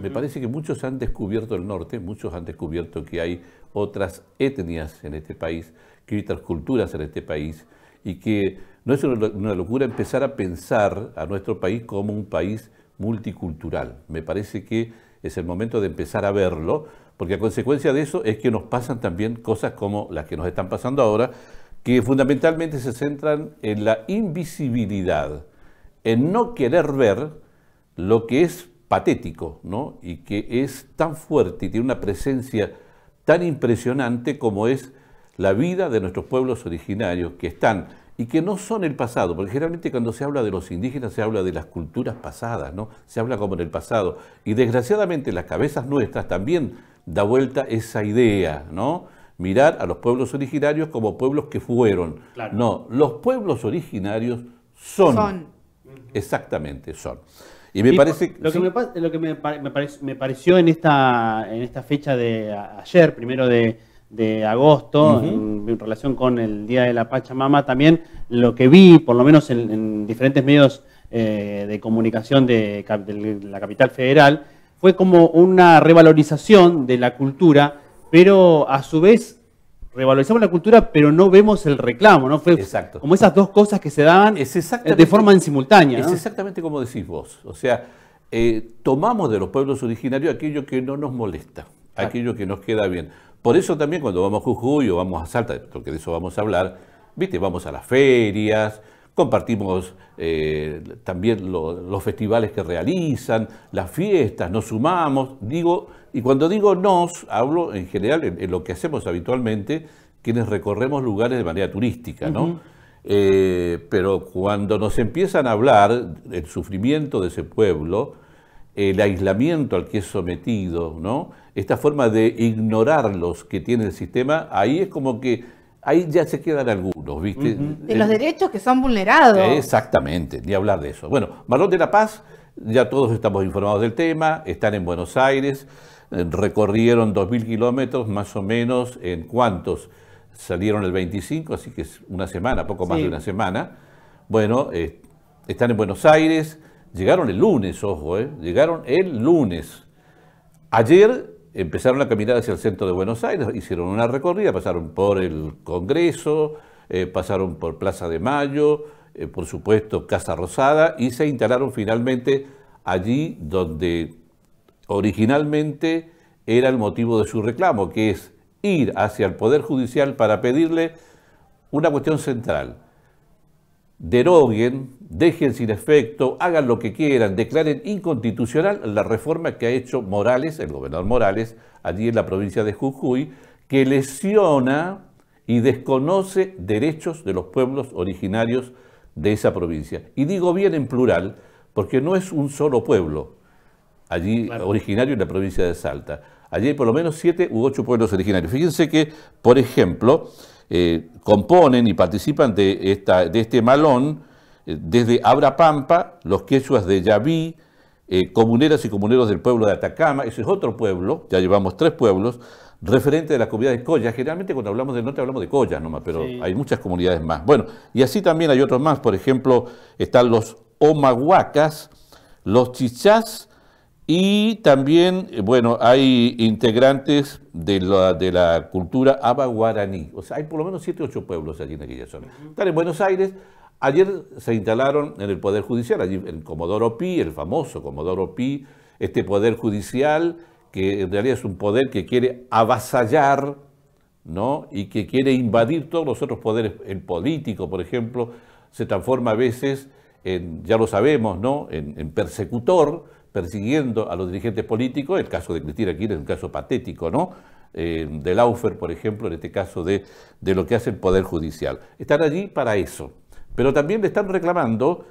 Me parece que muchos han descubierto el norte, muchos han descubierto que hay otras etnias en este país, que hay otras culturas en este país, y que no es una locura empezar a pensar a nuestro país como un país multicultural. Me parece que es el momento de empezar a verlo, porque a consecuencia de eso es que nos pasan también cosas como las que nos están pasando ahora, que fundamentalmente se centran en la invisibilidad, en no querer ver lo que es patético, ¿no? Y que es tan fuerte y tiene una presencia tan impresionante como es la vida de nuestros pueblos originarios que están y que no son el pasado, porque generalmente cuando se habla de los indígenas se habla de las culturas pasadas, ¿no? Se habla como en el pasado. Y desgraciadamente las cabezas nuestras también da vuelta esa idea, ¿no? Mirar a los pueblos originarios como pueblos que fueron. No, los pueblos originarios son. Son. Exactamente, son. Y me parece... Lo que, me, lo que me, pareció, en esta, en esta fecha de ayer, primero de, agosto, en, relación con el Día de la Pachamama, también lo que vi, por lo menos en, diferentes medios eh, de comunicación de, la capital federal, fue como una revalorización de la cultura, pero a su vez revalorizamos la cultura, pero no vemos el reclamo, ¿no? Exacto. como esas dos cosas que se daban es eh, de forma en simultánea. Es exactamente como decís vos. O sea, eh, tomamos de los pueblos originarios aquello que no nos molesta, aquello que nos queda bien. Por eso también cuando vamos a Jujuy o vamos a Salta, porque de eso vamos a hablar, viste, vamos a las ferias, compartimos eh, también los festivales que realizan, las fiestas, nos sumamos, digo, y cuando digo nos, hablo en general en, lo que hacemos habitualmente, quienes recorremos lugares de manera turística, ¿no? Eh, pero cuando nos empiezan a hablar del sufrimiento de ese pueblo, el aislamiento al que es sometido, ¿no? Esta forma de ignorarlos que tiene el sistema, ahí es como que ahí ya se quedan algunos, ¿viste? De eh, los derechos que son vulnerados. Exactamente, ni hablar de eso. Bueno, Marlon de la Paz, ya todos estamos informados del tema, están en Buenos Aires. Eh, recorrieron 2.000 kilómetros más o menos en cuántos. Salieron el 25, así que es una semana, poco más de una semana. Bueno, eh, están en Buenos Aires, llegaron el lunes, ojo, eh, llegaron el lunes. Ayer empezaron a caminar hacia el centro de Buenos Aires, hicieron una recorrida, pasaron por el Congreso, pasaron por Plaza de Mayo, por supuesto Casa Rosada, y se instalaron finalmente allí donde originalmente era el motivo de su reclamo, que es ir hacia el Poder Judicial para pedirle una cuestión central. Deroguen, dejen sin efecto, hagan lo que quieran, declaren inconstitucional la reforma que ha hecho Morales, el gobernador Morales, allí en la provincia de Jujuy, que lesiona y desconoce derechos de los pueblos originarios de esa provincia. Y digo bien en plural, porque no es un solo pueblo, allí originario en la provincia de Salta. Allí hay por lo menos siete u ocho pueblos originarios. Fíjense que, por ejemplo, eh, componen y participan de, esta, de este malón eh, desde Abra Pampa, los quechuas de Yaví, eh, comuneras y comuneros del pueblo de Atacama, ese es otro pueblo, ya llevamos tres pueblos, referente de la comunidad de Collas. Generalmente cuando hablamos del norte hablamos de Collas nomás, pero hay muchas comunidades más. Bueno, y así también hay otros más, por ejemplo, están los Omahuacas, los Chichas y también, eh, bueno, hay integrantes de la, de la cultura abaguaraní. O sea, hay por lo menos siete, ocho pueblos allí en aquella zona. Están en Buenos Aires. Ayer se instalaron en el Poder Judicial, allí en Comodoro Pi, el famoso Comodoro Pi, este Poder Judicial que en realidad es un poder que quiere avasallar ¿no? y que quiere invadir todos los otros poderes. en político, por ejemplo, se transforma a veces en, ya lo sabemos, ¿no? en, en persecutor persiguiendo a los dirigentes políticos, el caso de Cristina Kirchner es un caso patético, ¿no? Del eh, de Laufer, por ejemplo, en este caso de, lo que hace el Poder Judicial. Están allí para eso. Pero también le están reclamando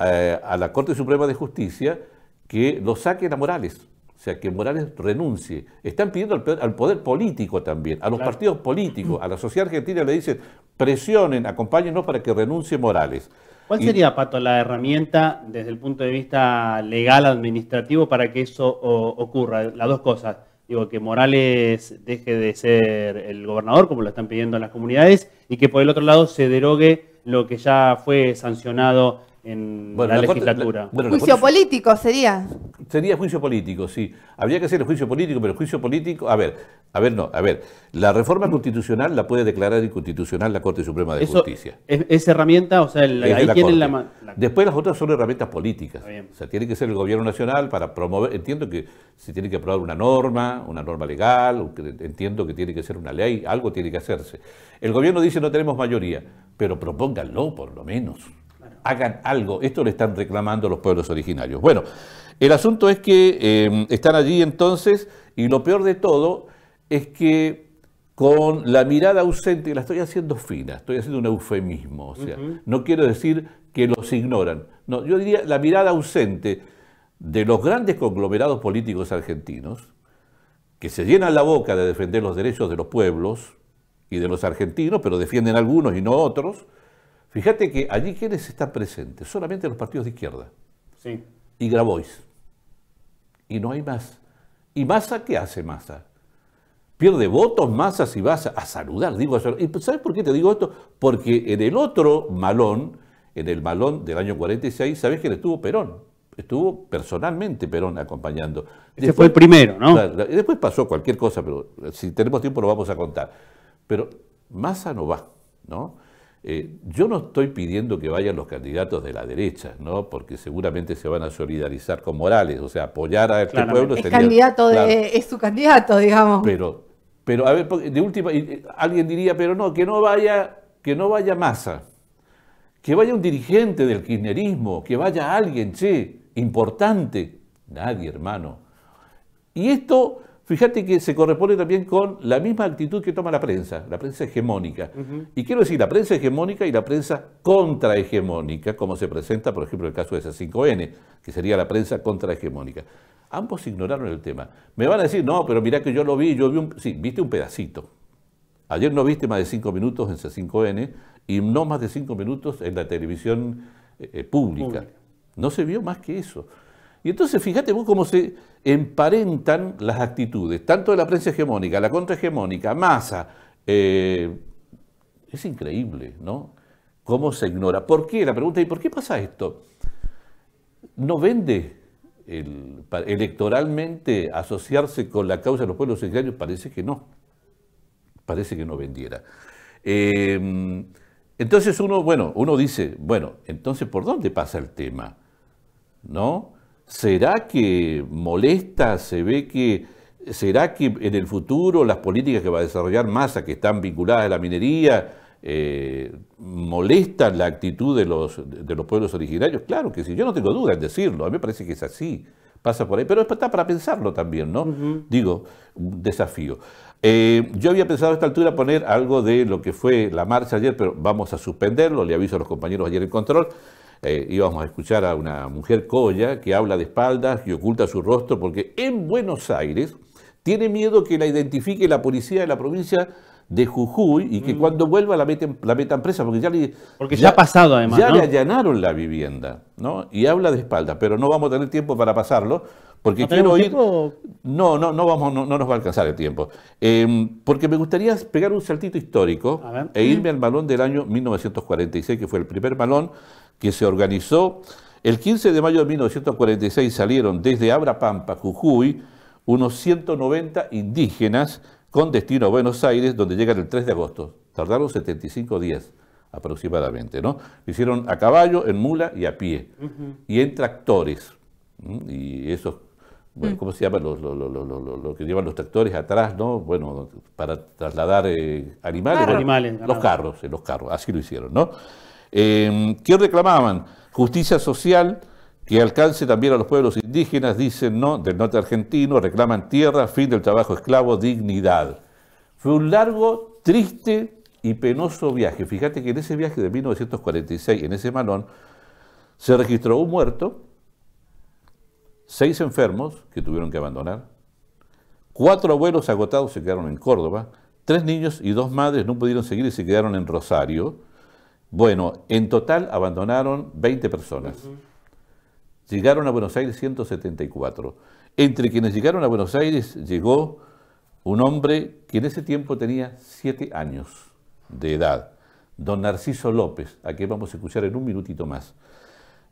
eh, a la Corte Suprema de Justicia que lo saquen a Morales, o sea, que Morales renuncie. Están pidiendo al, poder político también, a los partidos políticos, a la sociedad argentina le dicen, presionen, acompáñenos para que renuncie Morales. ¿Cuál sería, Pato, la herramienta desde el punto de vista legal, administrativo, para que eso ocurra? Las dos cosas. Digo, que Morales deje de ser el gobernador, como lo están pidiendo las comunidades, y que por el otro lado se derogue lo que ya fue sancionado en la, legislatura. bueno, Juicio político sería sería juicio político, sí. Habría que hacer el juicio político, pero el juicio político, a ver, a ver, no, a ver. La reforma mm. constitucional la puede declarar inconstitucional la Corte Suprema de Justicia. esa herramienta, o sea, ahí tienen la, mano. Después las otras son herramientas políticas. O sea, tiene que ser el gobierno nacional para promover, entiendo que se tiene que aprobar una norma, una norma legal, entiendo que tiene que ser una ley, algo tiene que hacerse. El gobierno dice no tenemos mayoría, pero propónganlo por lo menos hagan algo. Esto lo están reclamando los pueblos originarios. Bueno, el asunto es que em, están allí entonces y lo peor de todo es que con la mirada ausente, y la estoy haciendo fina, estoy haciendo un eufemismo, o sea, no quiero decir que los ignoran, no, yo diría la mirada ausente de los grandes conglomerados políticos argentinos, que se llenan la boca de defender los derechos de los pueblos y de los argentinos, pero defienden algunos y no otros, fíjate que allí quienes están presentes, solamente los partidos de izquierda sí. y Grabois y no hay más. ¿Y Massa qué hace Massa? Pierde votos Massa si vas a saludar, digo ¿Y sabes por qué te digo esto? Porque en el otro malón, en el malón del año 46, ¿sabes quién estuvo Perón? Estuvo personalmente Perón acompañando. Ese fue el primero, ¿no? después pasó cualquier cosa, pero si tenemos tiempo lo vamos a contar. Pero Massa no va, ¿no? Eh, yo no estoy pidiendo que vayan los candidatos de la derecha, ¿no? porque seguramente se van a solidarizar con Morales, o sea, apoyar a este pueblo es Candidato su candidato, digamos. Pero, pero a ver, de última, eh, alguien diría, pero no, que no vaya, que no vaya masa, que vaya un dirigente del kirchnerismo, que vaya alguien, che, importante. Nadie, hermano. Y esto Fíjate que se corresponde también con la misma actitud que toma la prensa, la prensa hegemónica. Y quiero decir, la prensa hegemónica y la prensa contrahegemónica, como se presenta, por ejemplo, el caso de esa 5N, que sería la prensa contrahegemónica. Ambos ignoraron el tema. Me van a decir, no, pero mirá que yo lo vi, yo vi un... Sí, viste un pedacito. Ayer no viste más de cinco minutos en C5N y no más de cinco minutos en la televisión eh, pública. No se vio más que eso. Y entonces fíjate vos cómo se, emparentan las actitudes, tanto de la prensa hegemónica, la contrahegemónica, masa. Eh, es increíble, ¿no? Cómo se ignora. ¿Por qué? La pregunta es, ¿por qué pasa esto? No vende electoralmente asociarse con la causa de los pueblos indígenas. parece que no. Parece que no vendiera. Em, entonces uno, bueno, uno dice, bueno, entonces ¿por dónde pasa el tema? ¿No? ¿Será que molesta? ¿Se ve que será que en el futuro las políticas que va a desarrollar Masa, que están vinculadas a la minería, eh, molestan la actitud de los, pueblos originarios? Claro que sí, yo no tengo duda en decirlo, a mí me parece que es así, pasa por ahí, pero está para pensarlo también, ¿no? Digo, un desafío. Eh, yo había pensado a esta altura poner algo de lo que fue la marcha ayer, pero vamos a suspenderlo, le aviso a los compañeros ayer en control eh, íbamos a escuchar a una mujer colla que habla de espaldas y oculta su rostro porque en Buenos Aires tiene miedo que la identifique la policía de la provincia de Jujuy y que mm. cuando vuelva la la metan presa, porque ya le, porque ya, ha pasado además. Ya le allanaron la vivienda, ¿no? Y habla de espaldas, pero no vamos a tener tiempo para pasarlo porque quiero ir... No, no, no, vamos, no, nos va a alcanzar el tiempo. Em, porque me gustaría pegar un saltito histórico e irme al balón del año 1946, que fue el primer balón que se organizó. El 15 de mayo de 1946 salieron desde Abra Pampa, Jujuy, unos 190 indígenas con destino a Buenos Aires, donde llegan el 3 de agosto. Tardaron 75 días aproximadamente, ¿no? Lo hicieron a caballo, en mula y a pie, y en tractores. Y esos Mm. ¿cómo se llama? Lo, que llevan los tractores atrás, ¿no? Bueno, para trasladar eh, animales. los carros, en eh, los carros, así lo hicieron, ¿no? Eh, ¿Qué reclamaban? Justicia social que alcance también a los pueblos indígenas, dicen, ¿no? Del norte argentino, reclaman tierra, fin del trabajo esclavo, dignidad. Fue un largo, triste y penoso viaje. Fíjate que en ese viaje de 1946, en ese malón, se registró un muerto, seis enfermos que tuvieron que abandonar, cuatro abuelos agotados se quedaron en Córdoba, tres niños y dos madres no pudieron seguir y se quedaron en Rosario. Bueno, en total abandonaron 20 personas. Llegaron a Buenos Aires 174. Entre quienes llegaron a Buenos Aires llegó un hombre que en ese tiempo tenía siete años de edad, don Narciso López, a quien vamos a escuchar en un minutito más.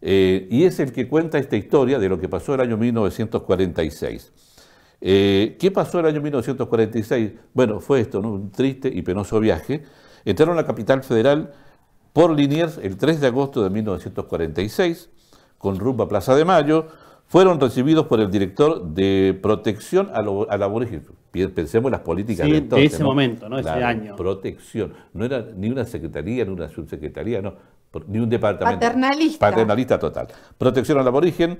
Eh, y es el que cuenta esta historia de lo que pasó el año 1946. Eh, ¿Qué pasó el año 1946? Bueno, fue esto, ¿no? un triste y penoso viaje. Entraron a la capital federal por Liniers el 3 de agosto de 1946, con rumba a Plaza de Mayo, fueron recibidos por el director de protección a la aborigen. Pensemos en las políticas de, entonces, en ese momento, ¿no? Ese la año. Protección. No era ni una secretaría, ni una subsecretaría, no ni un departamento. Paternalista. Paternalista total. Protección al aborigen.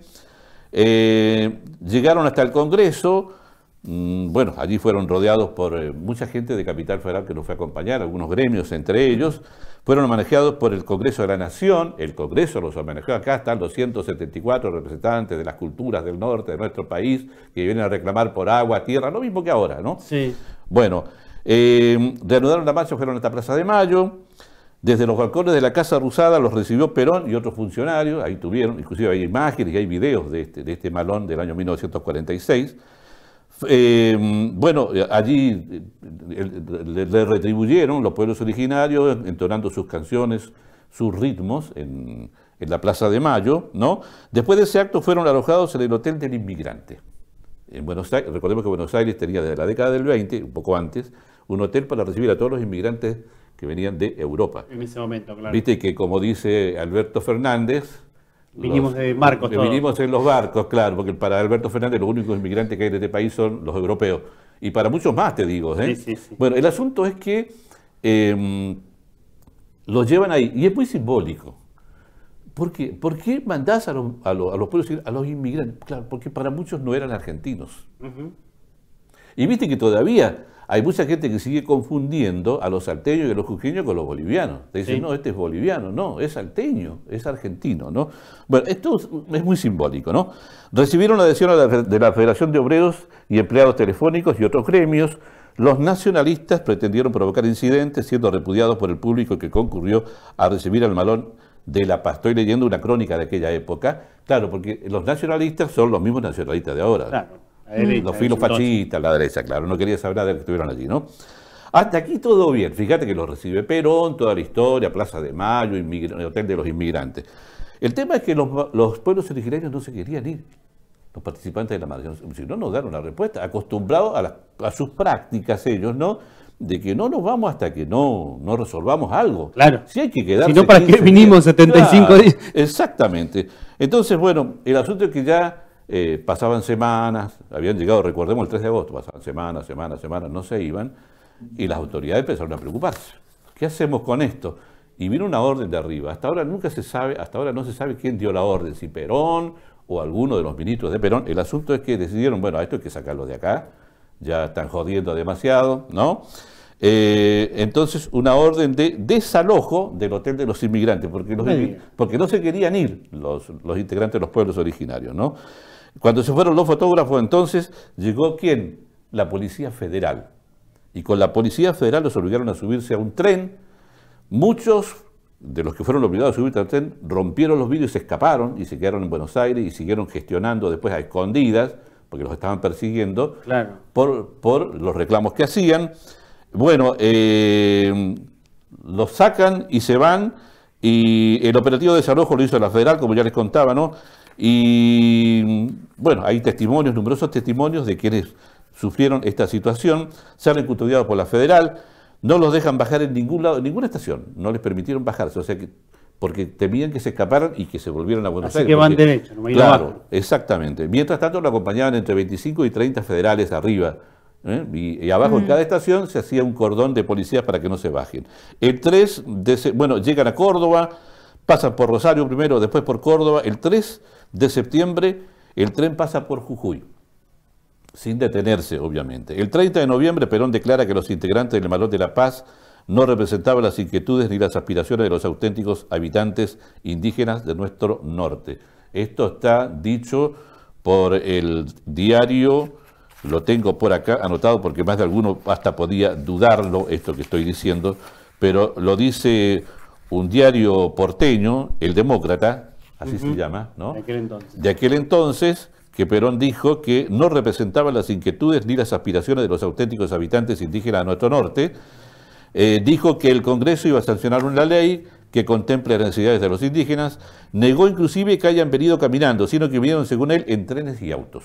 Eh, llegaron hasta el Congreso. Mm, bueno, allí fueron rodeados por eh, mucha gente de Capital Federal que los fue a acompañar, algunos gremios entre ellos. Fueron manejados por el Congreso de la Nación. El Congreso los manejó. Acá están los 174 representantes de las culturas del norte de nuestro país que vienen a reclamar por agua, tierra, lo mismo que ahora, ¿no? Sí. Bueno, eh, reanudaron la marcha, fueron esta Plaza de Mayo. Desde los balcones de la Casa Rusada los recibió Perón y otros funcionarios, ahí tuvieron, inclusive hay imágenes y hay videos de este, este malón del año 1946. Em, bueno, eh, allí eh, le, retribuyeron los pueblos originarios entonando sus canciones, sus ritmos en, la Plaza de Mayo, ¿no? Después de ese acto fueron alojados en el Hotel del Inmigrante. En Buenos Aires, recordemos que Buenos Aires tenía desde la década del 20, un poco antes, un hotel para recibir a todos los inmigrantes que venían de Europa. En ese momento, claro. Viste que como dice Alberto Fernández... Vinimos en de barcos todos. Vinimos en los barcos, claro, porque para Alberto Fernández los únicos inmigrantes que hay en este país son los europeos. Y para muchos más, te digo. ¿eh? Bueno, el asunto es que em, los llevan ahí. Y es muy simbólico. ¿Por qué, ¿Por mandás a, los, a, los, a los a los inmigrantes? Claro, porque para muchos no eran argentinos. Y viste que todavía hay mucha gente que sigue confundiendo a los salteños y a los jujeños con los bolivianos. Te dicen, no, este es boliviano, no, es salteño, es argentino, ¿no? Bueno, esto es muy simbólico, ¿no? Recibieron la adhesión de la Federación de Obreros y Empleados Telefónicos y otros gremios. Los nacionalistas pretendieron provocar incidentes, siendo repudiados por el público que concurrió a recibir al malón de la paz. Estoy leyendo una crónica de aquella época. Claro, porque los nacionalistas son los mismos nacionalistas de ahora. Claro los filos fascistas, la derecha, claro, no quería saber de que estuvieron allí, ¿no? Hasta aquí todo bien, fíjate que lo recibe Perón, toda la historia, Plaza de Mayo, Hotel de los Inmigrantes. El tema es que los, pueblos originarios no se querían ir, los participantes de la marcha, si no nos dan una respuesta, acostumbrados a, sus prácticas ellos, ¿no? de que no nos vamos hasta que no, resolvamos algo. Claro. Si hay que quedarse. Si no, ¿para qué vinimos 75 días? exactamente. Entonces, bueno, el asunto es que ya eh, pasaban semanas, habían llegado, recordemos el 3 de agosto, pasaban semanas, semanas, semanas, no se iban, y las autoridades empezaron a preocuparse. ¿Qué hacemos con esto? Y vino una orden de arriba. Hasta ahora nunca se sabe, hasta ahora no se sabe quién dio la orden, si Perón o alguno de los ministros de Perón. El asunto es que decidieron, bueno, esto hay que sacarlo de acá, ya están jodiendo demasiado, ¿no? Eh, entonces, una orden de desalojo del Hotel de los Inmigrantes, porque, los, porque no se querían ir los, los integrantes de los pueblos originarios, ¿no? Cuando se fueron los fotógrafos, entonces llegó quién? La Policía Federal. Y con la Policía Federal los obligaron a subirse a un tren. Muchos de los que fueron obligados a subirse al tren rompieron los vidrios y se escaparon y se quedaron en Buenos Aires y siguieron gestionando después a escondidas, porque los estaban persiguiendo, por, los reclamos que hacían. Bueno, eh, los sacan y se van. Y el operativo de desalojo lo hizo la federal, como ya les contaba, ¿no? Y bueno, hay testimonios, numerosos testimonios de quienes sufrieron esta situación, se han por la federal, no los dejan bajar en ningún lado, en ninguna estación, no les permitieron bajarse, o sea que porque temían que se escaparan y que se volvieran a Buenos Así Aires. que van derecho, no Claro, exactamente. Mientras tanto lo acompañaban entre 25 y 30 federales arriba. ¿eh? Y, abajo en mm. cada estación se hacía un cordón de policías para que no se bajen. El 3, bueno, llegan a Córdoba, pasan por Rosario primero, después por Córdoba. El 3 de septiembre el tren pasa por Jujuy, sin detenerse, obviamente. El 30 de noviembre Perón declara que los integrantes del Malón de la Paz no representaban las inquietudes ni las aspiraciones de los auténticos habitantes indígenas de nuestro norte. Esto está dicho por el diario, lo tengo por acá anotado porque más de alguno hasta podía dudarlo, esto que estoy diciendo, pero lo dice un diario porteño, El Demócrata, así se llama, ¿no? De aquel entonces. De aquel entonces que Perón dijo que no representaba las inquietudes ni las aspiraciones de los auténticos habitantes indígenas de nuestro norte. Eh, dijo que el Congreso iba a sancionar una ley que contemple las necesidades de los indígenas. Negó inclusive que hayan venido caminando, sino que vinieron, según él, en trenes y autos.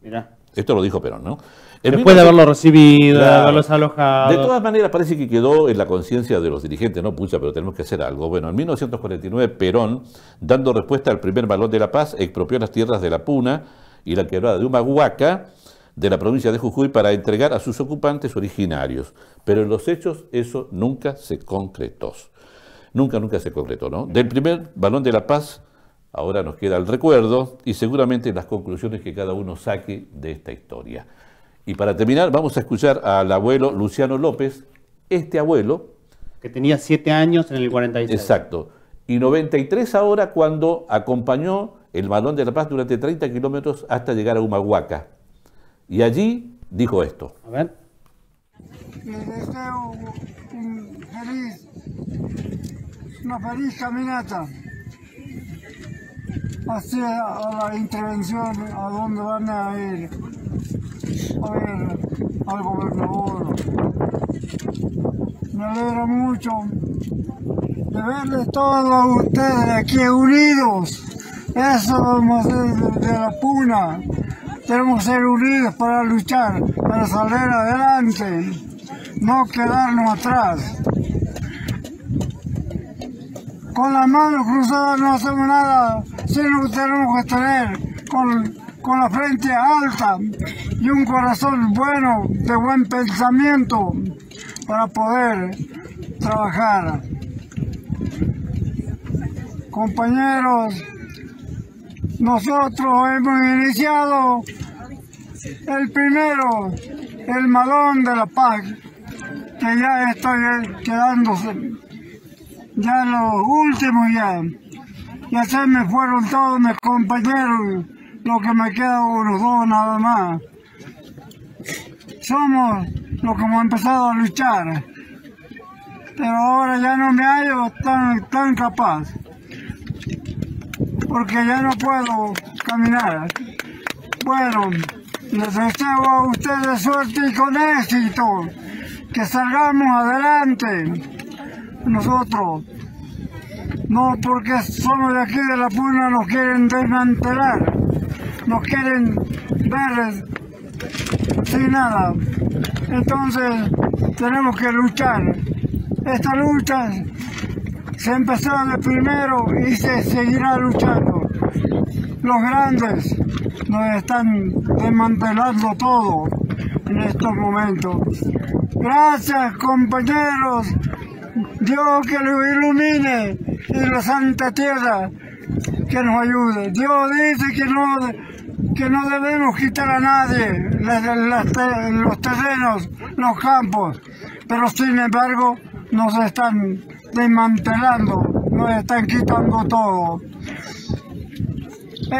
Mirá. Esto lo dijo Perón, ¿no? Después de haberlo recibido, De todas maneras, parece que quedó en la conciencia de los dirigentes, no, pucha, pero tenemos que hacer algo. Bueno, en 1949, Perón, dando respuesta al primer balón de la paz, expropió las tierras de La Puna y la quebrada de Humahuaca de la provincia de Jujuy para entregar a sus ocupantes originarios. Pero en los hechos eso nunca se concretó. Nunca, nunca se concretó, ¿no? Del primer balón de la paz, ahora nos queda el recuerdo y seguramente las conclusiones que cada uno saque de esta historia. Y para terminar, vamos a escuchar al abuelo Luciano López, este abuelo. Que tenía siete años en el 46. Exacto. Y 93 ahora cuando acompañó el Balón de la Paz durante 30 kilómetros hasta llegar a Humahuaca. Y allí dijo esto. A ver. Les deseo este una feliz caminata hacia la intervención a donde van a ir al, al gobernador. Me alegra mucho de verles todos ustedes aquí unidos. Eso vamos de, de la puna. Tenemos que ser unidos para luchar, para salir adelante, no quedarnos atrás. Con las manos cruzadas no hacemos nada, sino que tenemos que tener con la frente alta, y un corazón bueno, de buen pensamiento, para poder trabajar. Compañeros, nosotros hemos iniciado el primero, el malón de la paz, que ya estoy quedándose, ya los últimos ya. Ya se me fueron todos mis compañeros, lo que me queda unos dos nada más somos los que hemos empezado a luchar. Pero ahora ya no me hallo tan, tan capaz, porque ya no puedo caminar. Bueno, les deseo a ustedes suerte y con éxito, que salgamos adelante nosotros. No porque somos de aquí de la Puna nos quieren desmantelar, nos quieren ver sin nada. Entonces tenemos que luchar. Esta lucha se empezó de primero y se seguirá luchando. Los grandes nos están desmantelando todo en estos momentos. Gracias compañeros, Dios que los ilumine y la Santa Tierra que nos ayude. Dios dice que no que no debemos quitar a nadie los terrenos, los campos, pero sin embargo nos están desmantelando, nos están quitando todo.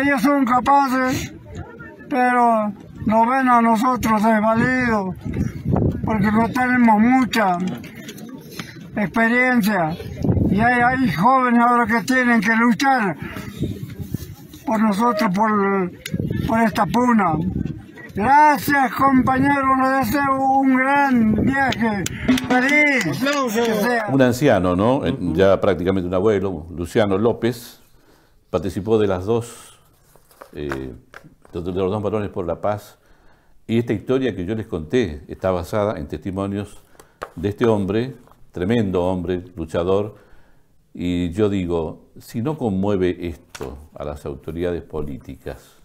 Ellos son capaces, pero nos ven a nosotros desvalidos, porque no tenemos mucha experiencia. Y hay, hay jóvenes ahora que tienen que luchar por nosotros, por, por esta puna. Gracias compañero... les deseo un gran viaje. Feliz. Un anciano, ¿no? Eh, ya prácticamente un abuelo, Luciano López, participó de las dos, eh, de los dos varones por la paz. Y esta historia que yo les conté está basada en testimonios de este hombre, tremendo hombre, luchador. Y yo digo, si no conmueve esto a las autoridades políticas,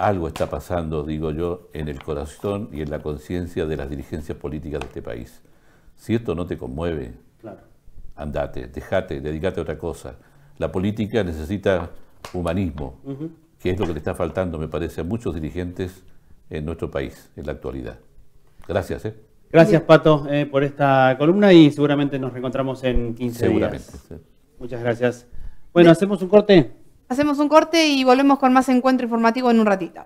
algo está pasando, digo yo, en el corazón y en la conciencia de las dirigencias políticas de este país. Si esto no te conmueve, andate, dejate, dedícate a otra cosa. La política necesita humanismo, que es lo que le está faltando, me parece, a muchos dirigentes en nuestro país en la actualidad. Gracias. ¿eh? Gracias, Pato, eh, por esta columna y seguramente nos reencontramos en 15 seguramente, Muchas gracias. Bueno, hacemos un corte. Hacemos un corte y volvemos con más encuentro informativo en un ratito.